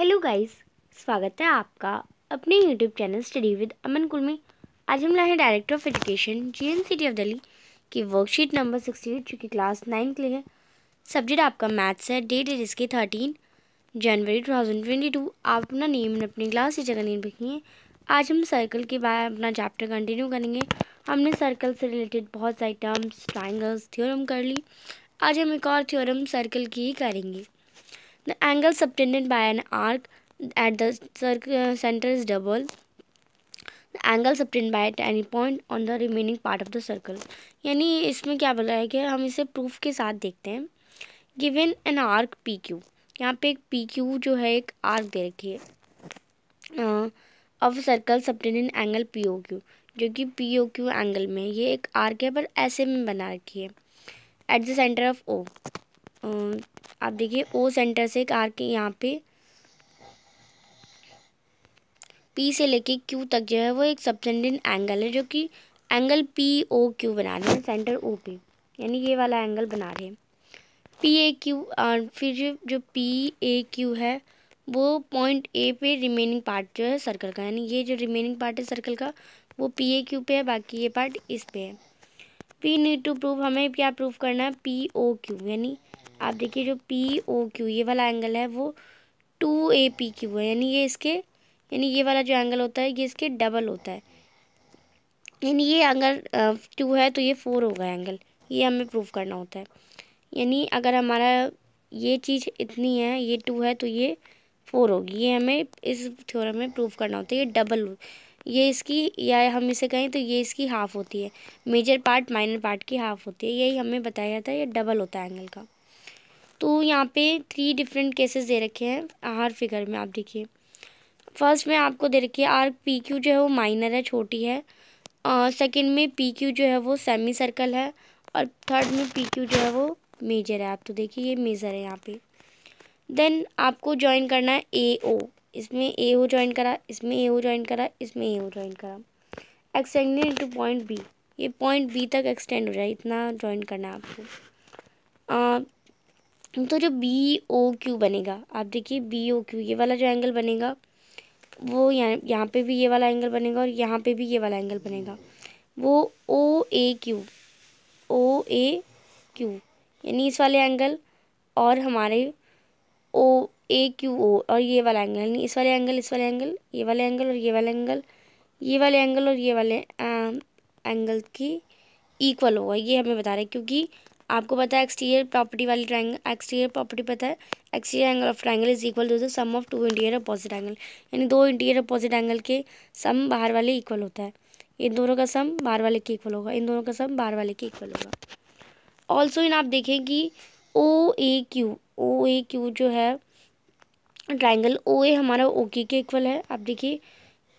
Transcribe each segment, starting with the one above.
Hello guys स्वागत है आपका अपने YouTube channel study with Aman कुल में आज हम लाए हैं director of education G N city of Delhi की वर्कशीट नंबर सिक्सटी एट जो कि क्लास नाइन के लिए है सब्जेक्ट आपका मैथ्स है डेट इज इसके thirteen January two thousand twenty two आप अपना नेम अपनी क्लास जगह का नेम रखिए आज हम सर्कल के बाद अपना चैप्टर कंटिन्यू करेंगे हमने सर्कल से रिलेटेड बहुत सारे टर्म्स ट्राइंगल्स थियोरम कर ली आज हम एक और थियोरम सर्कल की ही करेंगे The angle subtended by an arc at the uh, center is double. The angle subtended by any point on the remaining part of the circle. यानी इसमें क्या बोला है कि हम इसे प्रूफ के साथ देखते हैं given an arc P Q यहाँ पे एक पी क्यू जो है एक आर्क दे रखी है of circle subtended angle P O Q जो कि पी ओ क्यू एंगल में ये एक आर्क है पर ऐसे में बना रखी है at the centre of O आप देखिए ओ सेंटर से आर के यहाँ पे पी से लेके क्यू तक जो है वो एक सबसेंडेंट एंगल है जो कि एंगल पी ओ क्यू बना रहे हैं सेंटर ओ पे यानी ये वाला एंगल बना रहे हैं पी ए क्यू और फिर जो जो पी ए क्यू है वो पॉइंट ए पे रिमेनिंग पार्ट जो है सर्कल का यानी ये जो रिमेनिंग पार्ट है सर्कल का वो पी ए क्यू पे है बाकी ये पार्ट इस पे है पी नीड टू प्रूव हमें क्या प्रूव करना है पी ओ क्यू यानी आप देखिए जो पी ओ क्यू ये वाला एंगल है वो टू ए पी क्यू है यानी ये इसके यानी ये वाला जो एंगल होता है ये इसके डबल होता है यानी ये अगर टू है तो ये फोर होगा एंगल ये हमें प्रूफ करना होता है यानी अगर हमारा ये चीज़ इतनी है ये टू है तो ये फोर होगी ये हमें इस थ्योरम में प्रूफ करना होता है ये डबल ये इसकी या हम इसे कहें तो ये इसकी हाफ़ होती है मेजर पार्ट माइनर पार्ट की हाफ़ होती है यही हमें बताया जाता है ये डबल होता है एंगल का तो यहाँ पे थ्री डिफरेंट केसेस दे रखे हैं हर फिगर में आप देखिए फर्स्ट में आपको दे रखिए आर पी क्यू जो है वो माइनर है छोटी है सेकंड uh, में पी क्यू जो है वो सेमी सर्कल है और थर्ड में पी क्यू जो है वो मेजर है आप तो देखिए ये मेजर है यहाँ पे देन आपको ज्वाइन करना है ए ओ इसमें ए ओ ज्वाइन करा इसमें ए ओ ज्वाइन करा इसमें ए ओ ज्वाइन करा एक्सटेंडेड इंटू पॉइंट बी ये पॉइंट बी तक एक्सटेंड हो जाए इतना ज्वाइन करना है आपको uh, तो जो बी ओ क्यू बनेगा आप देखिए बी ओ क्यू ये वाला जो एंगल बनेगा वो यहाँ यहाँ पे भी ये वाला एंगल बनेगा और यहाँ पे भी ये वाला एंगल बनेगा वो ओ ए क्यू ओ ए क्यू यानी इस वाले एंगल और हमारे ओ ए क्यू ओ और ये वाला एंगल यानी इस वाले एंगल इस वाले एंगल ये वाले एंगल और ये वाला एंगल ये वाले एंगल और ये वाले एंगल की इक्वल होगा ये हमें बता रहे क्योंकि आपको पता है एक्सटीरियर प्रॉपर्टी वाली ट्राइंगल एक्सटीरियर प्रॉपर्टी पता है exterior angle of triangle is equal to the sum of two interior opposite angle यानी दो इंटीरियर अपोजिट एंगल के सम बाहर वाले इक्वल होता है इन दोनों का सम बाहर वाले के इक्वल होगा इन दोनों का सम बाहर वाले के इक्वल होगा ऑल्सो इन आप देखें कि ओ ए क्यू ओ ए क्यू जो है ट्राइंगल ओ ए हमारा ओ के के इक्वल है आप देखिए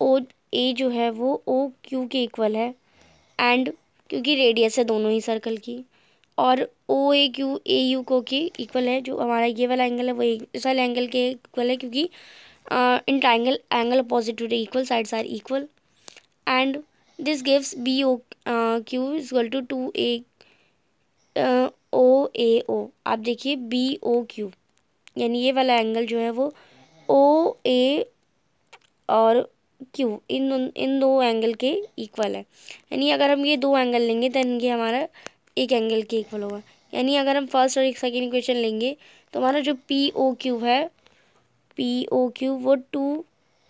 ओ ए जो है वो ओ क्यू के इक्वल है एंड क्योंकि रेडियस है दोनों ही सर्कल की और ओ ए क्यू ए यू को के इक्वल है जो हमारा ये वाला एंगल है वो इस वाले एंगल के इक्वल है क्योंकि in triangle angle opposite to the equal sides are equal and this gives B O Q is equal to two A O A O आप देखिए बी ओ क्यू यानी ये वाला एंगल जो है वो ओ ए और क्यू इन इन दो एंगल के इक्वल है यानी अगर हम ये दो एंगल लेंगे तो ये हमारा एक एंगल के इक्वल होगा यानी अगर हम फर्स्ट और एक सेकेंड इक्वेशन लेंगे तो हमारा जो पी ओ क्यूब है पी ओ क्यूब वो टू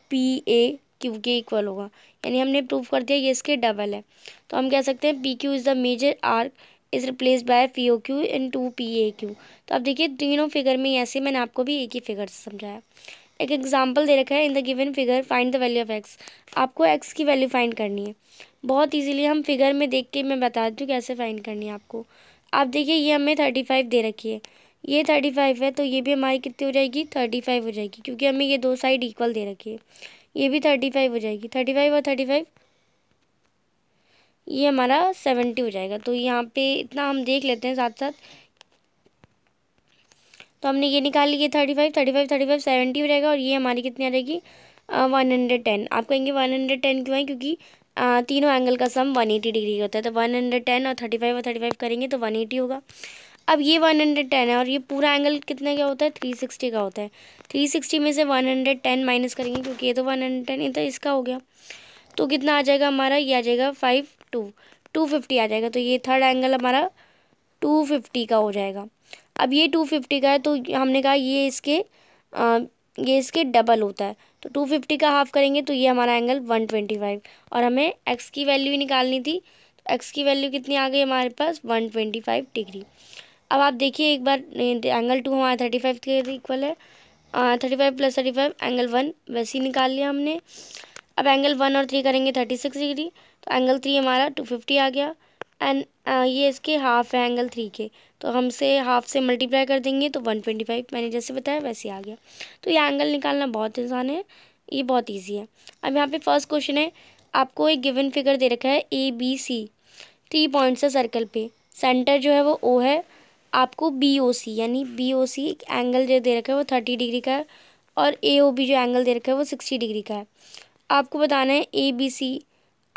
पी ए क्यूब के इक्वल होगा यानी हमने प्रूव कर दिया ये इसके डबल है तो हम कह सकते हैं P Q is the major arc is replace by P O Q in two P A Q तो आप देखिए तीनों फिगर में ऐसे मैंने आपको भी एक ही फिगर से समझाया एक एग्जाम्पल दे रखा है in the given figure find the value of X आपको एक्स की वैल्यू फाइंड करनी है बहुत ईजिली हम फिगर में देख के मैं बता दूँ कैसे फाइंड करनी है आपको आप देखिए ये हमें थर्टी फाइव दे रखी है ये थर्टी फाइव है तो ये भी हमारी कितनी हो जाएगी थर्टी फाइव हो जाएगी क्योंकि हमें ये दो साइड इक्वल दे रखी है ये भी थर्टी फाइव हो जाएगी थर्टी फाइव और थर्टी फाइव ये हमारा सेवेंटी हो जाएगा तो यहाँ पे इतना हम देख लेते हैं साथ साथ तो हमने ये निकाल ली है thirty five thirty five thirty five seventy रहेगा और ये हमारी कितनी आ जाएगी वन हंड्रेड टेन आप कहेंगे वन हंड्रेड टेन क्यों है क्योंकि आ, तीनों एंगल का सम वन एटी डिग्री का होता है तो वन हंड्रेड टेन और थर्टी फाइव और थर्टी फाइव करेंगे तो वन एटी होगा अब ये वन हंड्रेड टेन है और ये पूरा एंगल कितने का होता है थ्री सिक्सटी का होता है थ्री सिक्सटी में से वन हंड्रेड टेन माइनस करेंगे क्योंकि ये तो वन हंड्रेड टेन ये तो इसका हो गया तो कितना आ जाएगा हमारा ये आ जाएगा फाइव टू टू फिफ्टी आ जाएगा तो ये थर्ड एंगल हमारा टू फिफ्टी का हो जाएगा अब ये टू फिफ्टी का है तो हमने कहा ये इसके आ, ये इसके डबल होता है तो टू फिफ्टी का हाफ़ करेंगे तो ये हमारा एंगल वन ट्वेंटी फाइव और हमें एक्स की वैल्यू निकालनी थी तो एक्स की वैल्यू कितनी आ गई हमारे पास वन ट्वेंटी फाइव डिग्री अब आप देखिए एक बार एंगल टू हमारा थर्टी फाइव के इक्वल है thirty five plus thirty five angle one वैसे ही निकाल लिया हमने अब एंगल वन और थ्री करेंगे थर्टी सिक्स डिग्री तो एंगल थ्री हमारा टू फिफ्टी आ गया एंड ये इसके हाफ है एंगल थ्री के तो हमसे हाफ से मल्टीप्लाई कर देंगे तो वन ट्वेंटी फाइव मैंने जैसे बताया वैसे आ गया तो ये एंगल निकालना बहुत आसान है ये बहुत ईजी है अब यहाँ पे फर्स्ट क्वेश्चन है आपको एक गिवन फिगर दे रखा है A B C three points है सर्कल पे सेंटर जो है वो ओ है आपको बी ओ सी यानी बी ओ सी एक एंगल जो दे रखा है वो थर्टी डिग्री का है और ए ओ बी जो एंगल दे रखा है वो सिक्सटी डिग्री का है आपको बताना है ए बी सी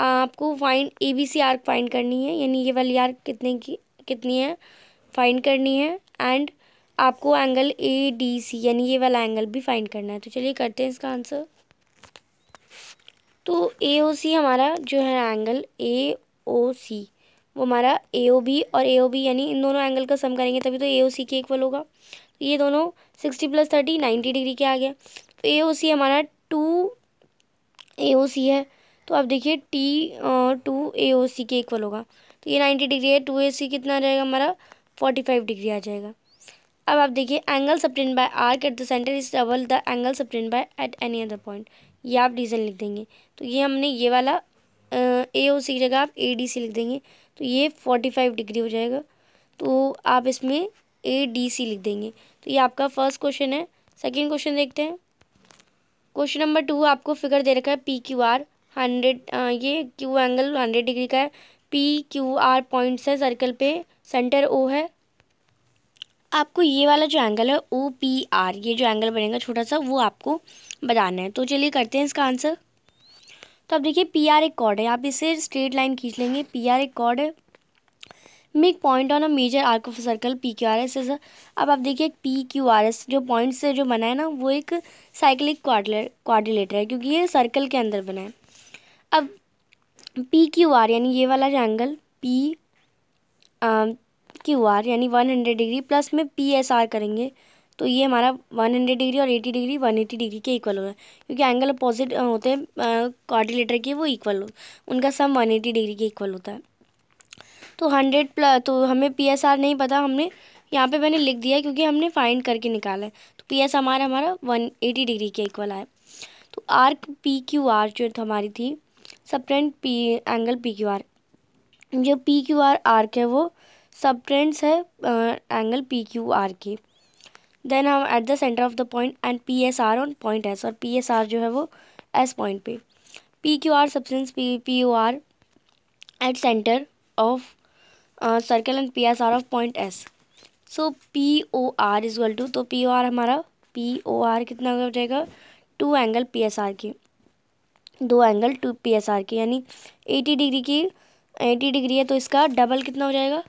आपको find A B C arc find करनी है यानी ये वाली आर्क कितने की कितनी है फाइंड करनी है एंड आपको एंगल ए डी सी यानी ये वाला एंगल भी फाइंड करना है तो चलिए करते हैं इसका आंसर तो ए ओ सी हमारा जो है एंगल ए ओ सी वो हमारा ए ओ बी और ए ओ बी यानी इन दोनों एंगल का सम करेंगे तभी तो ए ओ सी के इक्वल होगा तो ये दोनों sixty plus thirty ninety degree के आ गया तो ए ओ सी हमारा टू ए ओ सी है तो आप देखिए टी टू ए ओ सी के इक्वल होगा तो ये नाइन्टी डिग्री है टू ए सी कितना रहेगा हमारा फोर्टी फाइव डिग्री आ जाएगा अब आप देखिए angle subtend by arc at the centre is double the angle subtend by at any other point ये आप रीज़न लिख देंगे तो ये हमने ये वाला ए ओ सी की जगह आप ए डी सी लिख देंगे तो ये फोर्टी फाइव डिग्री हो जाएगा तो आप इसमें ए डी सी लिख देंगे तो ये आपका फर्स्ट क्वेश्चन है सेकेंड क्वेश्चन देखते हैं क्वेश्चन नंबर टू आपको फिगर दे रखा है पी क्यू आर हंड्रेड ये क्यू एंगल हंड्रेड डिग्री का है पी क्यू आर पॉइंट्स है सर्कल पे सेंटर ओ है आपको ये वाला जो एंगल है ओ पी आर ये जो एंगल बनेगा छोटा सा वो आपको बताना है तो चलिए करते हैं इसका आंसर तो अब देखिए पी आर एक कॉर्ड है आप इसे स्ट्रेट लाइन खींच लेंगे पी आर एक कॉर्ड है make point on a major arc of circle P Q R S S अब आप देखिए पी क्यू आर एस जो पॉइंट से जो बना है ना वो एक साइकिलिक क्वारिलेटर है क्योंकि ये सर्कल के अंदर बना है अब पी क्यू आर यानी ये वाला जो एंगल पी क्यू आर यानी वन हंड्रेड डिग्री प्लस में पी एस आर करेंगे तो ये हमारा वन हंड्रेड डिग्री और eighty degree one eighty degree के इक्वल होगा क्योंकि एंगल अपोजिट होते हैं कॉर्डिलेटर के वो इक्वल हो उनका सम वन एटी डिग्री के इक्वल होता है तो हंड्रेड प्लस तो हमें पी एस आर नहीं पता हमने यहाँ पे मैंने लिख दिया क्योंकि हमने फाइंड करके निकाला है तो पी एस हमारा हमारा वन एटी डिग्री के इक्वल आए तो आर्क पी क्यू आर जो हमारी थी subtend P angle P Q R जो पी क्यू आर आर्क है वो सब ट्रेंड्स है एंगल पी क्यू आर के देन हम at the centre of the point and P S R on point S और पी एस आर जो है वो एस पॉइंट पे P Q R subtends P P U are at centre of circle and P S R of point S so P O R equal to तो P O R हमारा P O R कितना हो जाएगा two angle P S R के दो angle two P S R के यानी eighty degree की एटी डिग्री है तो इसका डबल कितना हो जाएगा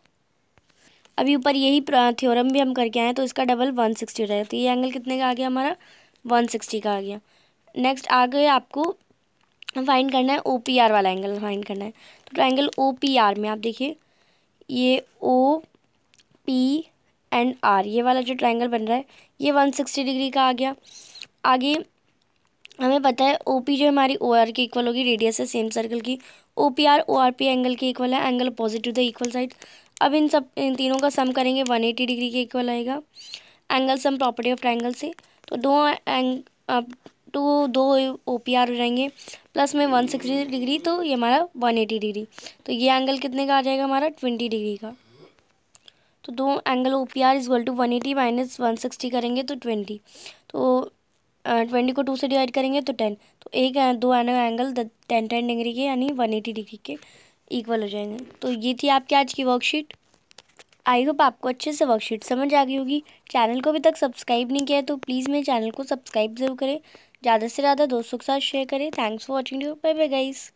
अभी ऊपर यही थ्योरम भी हम करके आए तो इसका डबल वन सिक्सटी रहे तो ये एंगल कितने का आ गया हमारा वन सिक्सटी का आ गया नेक्स्ट आ गए आपको फाइंड करना है ओ पी आर वाला एंगल फाइंड करना है तो ट्राइंगल ओ पी आर में आप देखिए ये ओ पी एंड आर ये वाला जो ट्राइंगल बन रहा है ये वन सिक्सटी डिग्री का आ गया आगे हमें पता है ओ पी जो हमारी ओ आर के इक्वल होगी रेडियस है सेम सर्कल की O P R O R P angle के इक्वल है angle opposite to the equal side अब इन सब इन तीनों का सम करेंगे वन एटी डिग्री के इक्वल आएगा angle sum property of triangle से तो दो एंग टू दो ओ पी आर हो जाएंगे प्लस में वन सिक्सटी डिग्री तो ये हमारा वन एटी डिग्री तो ये एंगल कितने का आ जाएगा हमारा ट्वेंटी डिग्री का तो दो angle O P R equal to one eighty minus one sixty करेंगे तो ट्वेंटी तो ट्वेंटी को टू से डिवाइड करेंगे तो टेन तो एक दो एंगल टेन टेन डिग्री के यानी वन एटी डिग्री के इक्वल हो जाएंगे तो ये थी आपकी आज की वर्कशीट आई होप आपको अच्छे से वर्कशीट समझ आ गई होगी चैनल को अभी तक सब्सक्राइब नहीं किया है तो प्लीज़ मेरे चैनल को सब्सक्राइब ज़रूर करें ज़्यादा से ज़्यादा दोस्तों के साथ शेयर करें thanks for watching bye bye guys